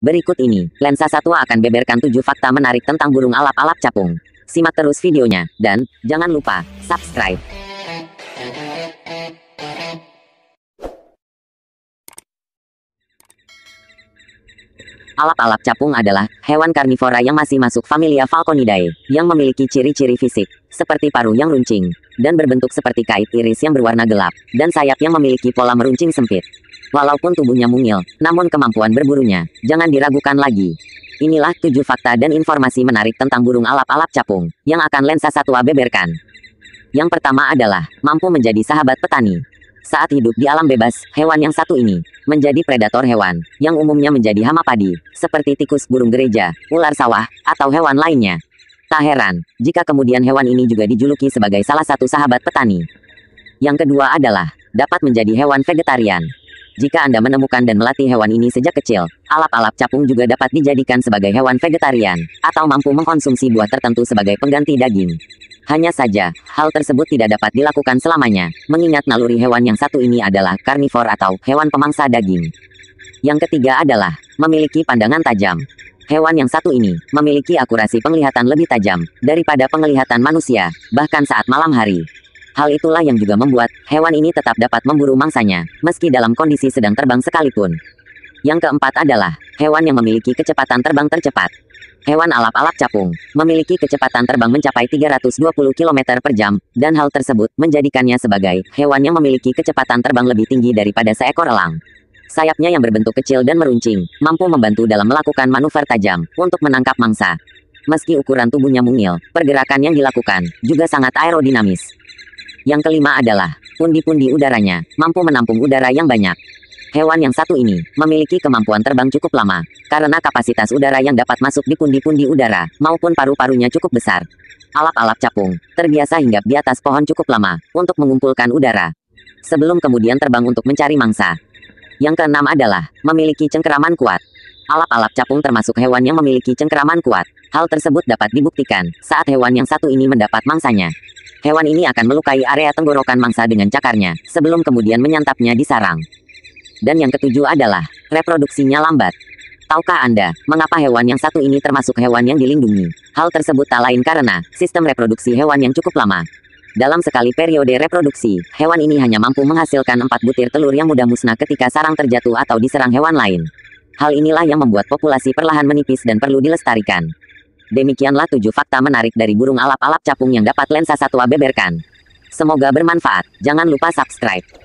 Berikut ini, Lensa Satwa akan beberkan 7 fakta menarik tentang burung alap-alap capung. Simak terus videonya, dan, jangan lupa, subscribe. Alap-alap capung adalah hewan karnivora yang masih masuk familia Falconidae, yang memiliki ciri-ciri fisik, seperti paruh yang runcing, dan berbentuk seperti kait iris yang berwarna gelap, dan sayap yang memiliki pola meruncing sempit. Walaupun tubuhnya mungil, namun kemampuan berburunya, jangan diragukan lagi. Inilah tujuh fakta dan informasi menarik tentang burung alap-alap capung, yang akan lensa satwa beberkan. Yang pertama adalah, mampu menjadi sahabat petani. Saat hidup di alam bebas, hewan yang satu ini menjadi predator hewan, yang umumnya menjadi hama padi, seperti tikus burung gereja, ular sawah, atau hewan lainnya. Tak heran, jika kemudian hewan ini juga dijuluki sebagai salah satu sahabat petani. Yang kedua adalah, dapat menjadi hewan vegetarian. Jika Anda menemukan dan melatih hewan ini sejak kecil, alap-alap capung juga dapat dijadikan sebagai hewan vegetarian, atau mampu mengkonsumsi buah tertentu sebagai pengganti daging. Hanya saja, hal tersebut tidak dapat dilakukan selamanya, mengingat naluri hewan yang satu ini adalah karnivor atau hewan pemangsa daging. Yang ketiga adalah memiliki pandangan tajam. Hewan yang satu ini memiliki akurasi penglihatan lebih tajam daripada penglihatan manusia, bahkan saat malam hari. Hal itulah yang juga membuat hewan ini tetap dapat memburu mangsanya, meski dalam kondisi sedang terbang sekalipun. Yang keempat adalah hewan yang memiliki kecepatan terbang tercepat. Hewan alap-alap capung memiliki kecepatan terbang mencapai 320 km per jam, dan hal tersebut menjadikannya sebagai hewan yang memiliki kecepatan terbang lebih tinggi daripada seekor elang. Sayapnya yang berbentuk kecil dan meruncing, mampu membantu dalam melakukan manuver tajam untuk menangkap mangsa. Meski ukuran tubuhnya mungil, pergerakan yang dilakukan juga sangat aerodinamis. Yang kelima adalah pundi-pundi udaranya mampu menampung udara yang banyak. Hewan yang satu ini memiliki kemampuan terbang cukup lama karena kapasitas udara yang dapat masuk di pundi-pundi udara maupun paru-parunya cukup besar. Alap-alap capung terbiasa hinggap di atas pohon cukup lama untuk mengumpulkan udara sebelum kemudian terbang untuk mencari mangsa. Yang keenam adalah memiliki cengkeraman kuat. Alap-alap capung termasuk hewan yang memiliki cengkeraman kuat. Hal tersebut dapat dibuktikan saat hewan yang satu ini mendapat mangsanya. Hewan ini akan melukai area tenggorokan mangsa dengan cakarnya sebelum kemudian menyantapnya di sarang. Dan yang ketujuh adalah, reproduksinya lambat. Tahukah Anda, mengapa hewan yang satu ini termasuk hewan yang dilindungi? Hal tersebut tak lain karena, sistem reproduksi hewan yang cukup lama. Dalam sekali periode reproduksi, hewan ini hanya mampu menghasilkan empat butir telur yang mudah musnah ketika sarang terjatuh atau diserang hewan lain. Hal inilah yang membuat populasi perlahan menipis dan perlu dilestarikan. Demikianlah tujuh fakta menarik dari burung alap-alap capung yang dapat lensa satwa beberkan. Semoga bermanfaat. Jangan lupa subscribe.